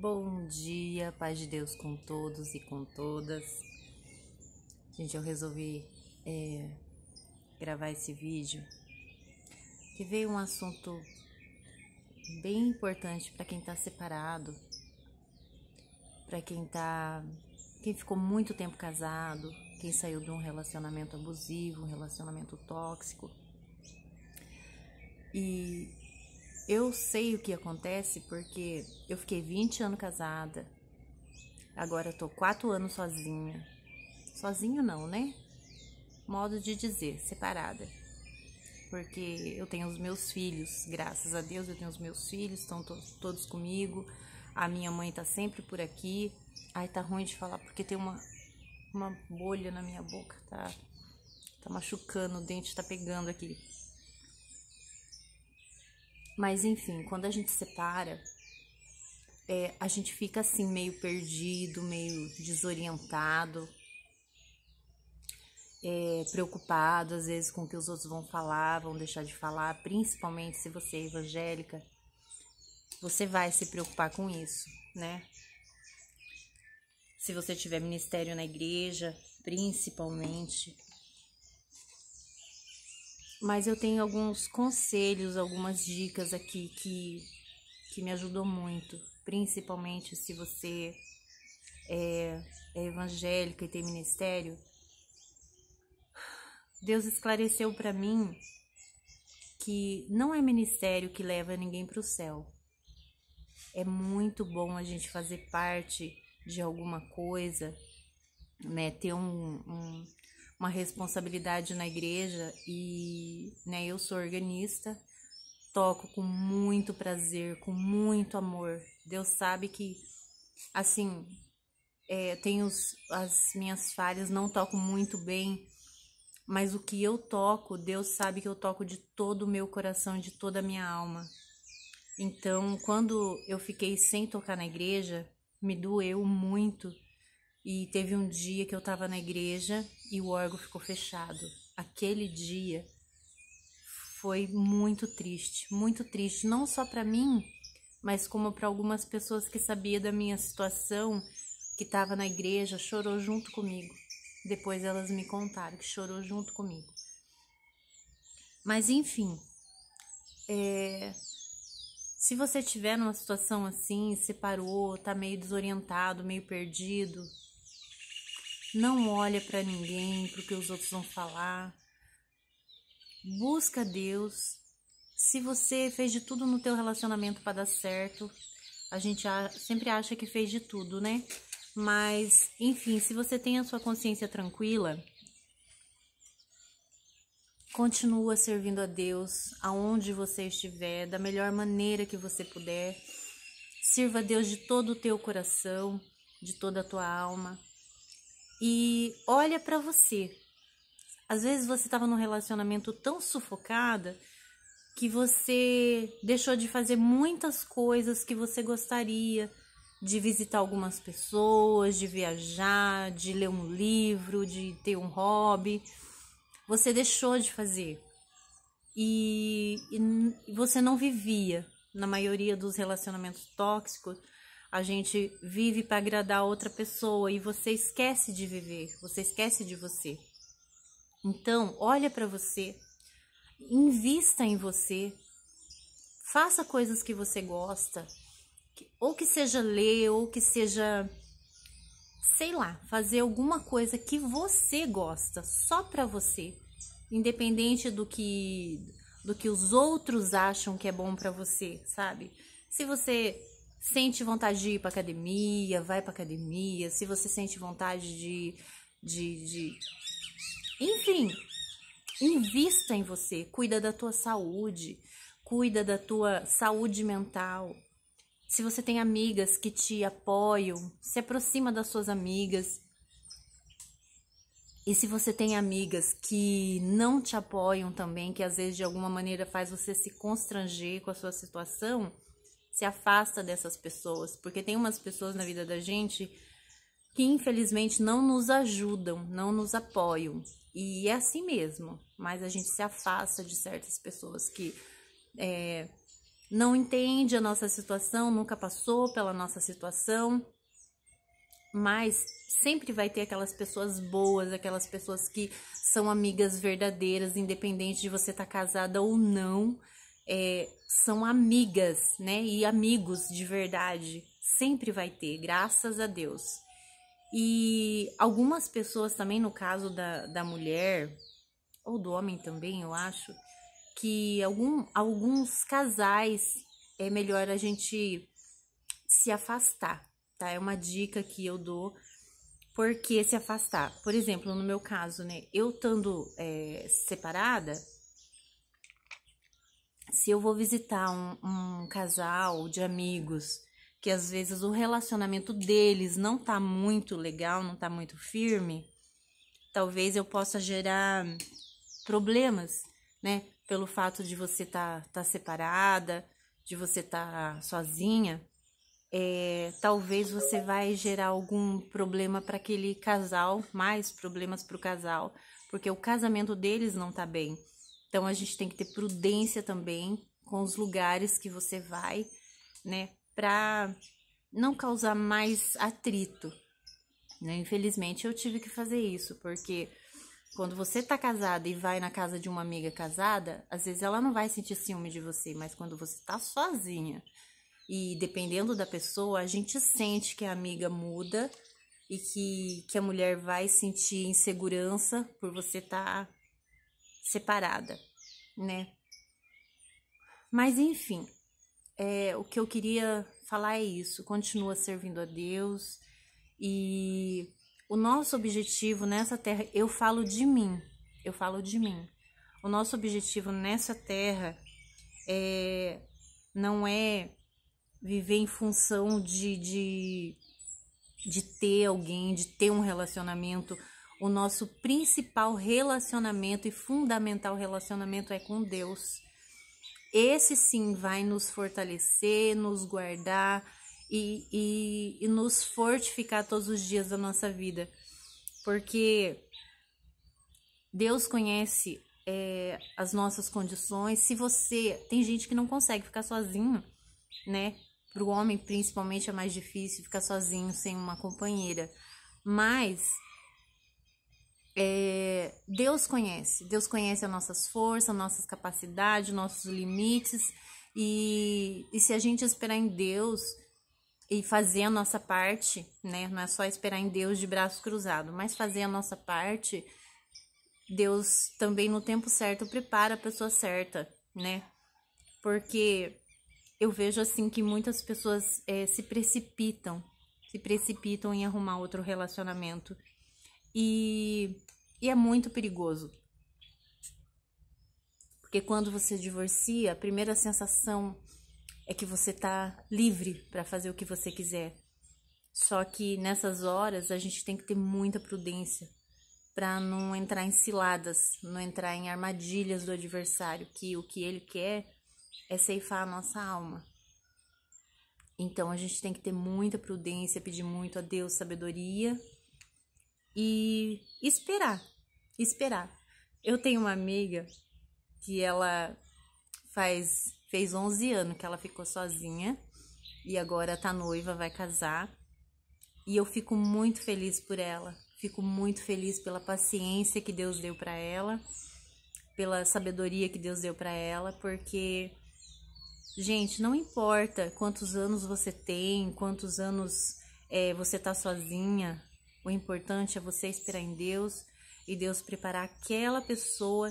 Bom dia, paz de Deus com todos e com todas. Gente, eu resolvi é, gravar esse vídeo que veio um assunto bem importante para quem tá separado, para quem tá. quem ficou muito tempo casado, quem saiu de um relacionamento abusivo, um relacionamento tóxico. E eu sei o que acontece porque eu fiquei 20 anos casada. Agora eu tô 4 anos sozinha. Sozinho não, né? Modo de dizer, separada. Porque eu tenho os meus filhos, graças a Deus eu tenho os meus filhos, estão to todos comigo. A minha mãe tá sempre por aqui. Ai, tá ruim de falar porque tem uma, uma bolha na minha boca, tá? Tá machucando, o dente tá pegando aqui. Mas enfim, quando a gente separa, é, a gente fica assim meio perdido, meio desorientado, é, preocupado às vezes com o que os outros vão falar, vão deixar de falar, principalmente se você é evangélica, você vai se preocupar com isso, né? Se você tiver ministério na igreja, principalmente, mas eu tenho alguns conselhos, algumas dicas aqui que, que me ajudou muito, principalmente se você é, é evangélica e tem ministério. Deus esclareceu para mim que não é ministério que leva ninguém para o céu. É muito bom a gente fazer parte de alguma coisa, né? Ter um, um uma responsabilidade na igreja e né, eu sou organista, toco com muito prazer, com muito amor. Deus sabe que, assim, é, tenho os, as minhas falhas, não toco muito bem, mas o que eu toco, Deus sabe que eu toco de todo o meu coração, de toda a minha alma. Então, quando eu fiquei sem tocar na igreja, me doeu muito e teve um dia que eu estava na igreja e o órgão ficou fechado. Aquele dia foi muito triste, muito triste, não só para mim, mas como para algumas pessoas que sabia da minha situação, que estava na igreja, chorou junto comigo. Depois elas me contaram que chorou junto comigo. Mas enfim, é, se você tiver numa situação assim, separou, tá meio desorientado, meio perdido, não olha para ninguém, para o que os outros vão falar. Busca Deus. Se você fez de tudo no teu relacionamento para dar certo, a gente sempre acha que fez de tudo, né? Mas, enfim, se você tem a sua consciência tranquila, continua servindo a Deus aonde você estiver, da melhor maneira que você puder. Sirva a Deus de todo o teu coração, de toda a tua alma e olha para você. Às vezes você estava num relacionamento tão sufocada que você deixou de fazer muitas coisas que você gostaria, de visitar algumas pessoas, de viajar, de ler um livro, de ter um hobby. Você deixou de fazer. E, e você não vivia na maioria dos relacionamentos tóxicos a gente vive para agradar outra pessoa e você esquece de viver, você esquece de você. Então, olha para você, invista em você, faça coisas que você gosta, ou que seja ler, ou que seja, sei lá, fazer alguma coisa que você gosta, só para você, independente do que do que os outros acham que é bom para você, sabe? Se você sente vontade de ir para academia, vai para academia. Se você sente vontade de, de, de, enfim, invista em você, cuida da tua saúde, cuida da tua saúde mental. Se você tem amigas que te apoiam, se aproxima das suas amigas. E se você tem amigas que não te apoiam também, que às vezes de alguma maneira faz você se constranger com a sua situação, se afasta dessas pessoas, porque tem umas pessoas na vida da gente que infelizmente não nos ajudam, não nos apoiam. E é assim mesmo, mas a gente se afasta de certas pessoas que é, não entende a nossa situação, nunca passou pela nossa situação, mas sempre vai ter aquelas pessoas boas, aquelas pessoas que são amigas verdadeiras, independente de você estar tá casada ou não é, são amigas, né? E amigos de verdade. Sempre vai ter, graças a Deus. E algumas pessoas também, no caso da, da mulher, ou do homem também, eu acho, que algum, alguns casais é melhor a gente se afastar, tá? É uma dica que eu dou. Por que se afastar? Por exemplo, no meu caso, né? Eu estando é, separada, se eu vou visitar um, um casal de amigos que às vezes o relacionamento deles não tá muito legal, não tá muito firme, talvez eu possa gerar problemas, né? Pelo fato de você tá, tá separada, de você tá sozinha, é, talvez você vai gerar algum problema para aquele casal, mais problemas para o casal, porque o casamento deles não tá bem. Então a gente tem que ter prudência também com os lugares que você vai, né, para não causar mais atrito. Né? Infelizmente eu tive que fazer isso, porque quando você tá casada e vai na casa de uma amiga casada, às vezes ela não vai sentir ciúme de você, mas quando você tá sozinha e dependendo da pessoa, a gente sente que a amiga muda e que, que a mulher vai sentir insegurança por você estar tá separada, né? Mas enfim, é, o que eu queria falar é isso. Continua servindo a Deus e o nosso objetivo nessa terra, eu falo de mim, eu falo de mim. O nosso objetivo nessa terra é, não é viver em função de, de, de ter alguém, de ter um relacionamento o nosso principal relacionamento e fundamental relacionamento é com Deus. Esse sim vai nos fortalecer, nos guardar e, e, e nos fortificar todos os dias da nossa vida, porque Deus conhece é, as nossas condições. Se você. Tem gente que não consegue ficar sozinho, né? Para o homem, principalmente, é mais difícil ficar sozinho sem uma companheira. Mas é, Deus conhece, Deus conhece as nossas forças, nossas capacidades, nossos limites, e, e se a gente esperar em Deus e fazer a nossa parte, né? Não é só esperar em Deus de braços cruzados, mas fazer a nossa parte, Deus também no tempo certo prepara a pessoa certa, né? Porque eu vejo assim que muitas pessoas é, se precipitam, se precipitam em arrumar outro relacionamento. E e é muito perigoso. Porque quando você divorcia, a primeira sensação é que você tá livre para fazer o que você quiser. Só que nessas horas a gente tem que ter muita prudência para não entrar em ciladas, não entrar em armadilhas do adversário, que o que ele quer é ceifar a nossa alma. Então a gente tem que ter muita prudência, pedir muito a Deus sabedoria e esperar esperar. Eu tenho uma amiga que ela faz fez 11 anos que ela ficou sozinha e agora tá noiva, vai casar. E eu fico muito feliz por ela. Fico muito feliz pela paciência que Deus deu para ela, pela sabedoria que Deus deu para ela, porque gente, não importa quantos anos você tem, quantos anos é, você tá sozinha, o importante é você esperar em Deus e Deus preparar aquela pessoa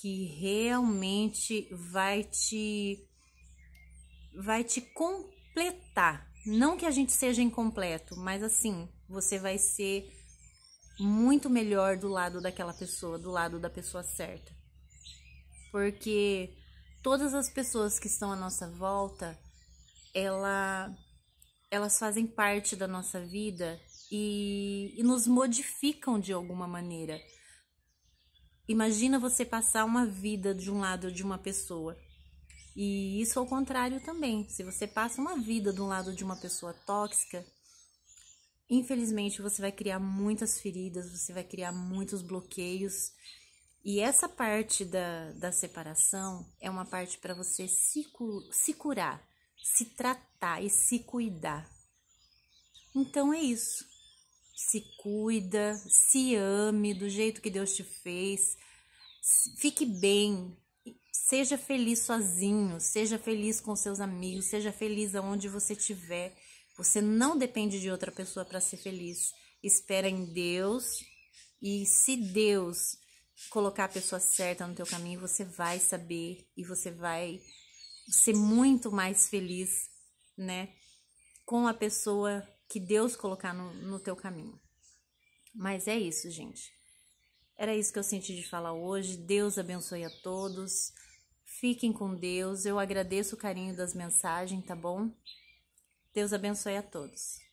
que realmente vai te vai te completar. Não que a gente seja incompleto, mas assim, você vai ser muito melhor do lado daquela pessoa, do lado da pessoa certa. Porque todas as pessoas que estão à nossa volta, ela elas fazem parte da nossa vida e, e nos modificam de alguma maneira. Imagina você passar uma vida de um lado de uma pessoa. E isso ao é contrário também. Se você passa uma vida do lado de uma pessoa tóxica, infelizmente você vai criar muitas feridas, você vai criar muitos bloqueios. E essa parte da, da separação é uma parte para você se, se curar, se tratar e se cuidar. Então é isso se cuida, se ame do jeito que Deus te fez, fique bem, seja feliz sozinho, seja feliz com seus amigos, seja feliz aonde você estiver. Você não depende de outra pessoa para ser feliz. Espera em Deus e se Deus colocar a pessoa certa no teu caminho, você vai saber e você vai ser muito mais feliz, né? Com a pessoa que Deus colocar no, no teu caminho. Mas é isso, gente. Era isso que eu senti de falar hoje. Deus abençoe a todos. Fiquem com Deus. Eu agradeço o carinho das mensagens, tá bom? Deus abençoe a todos.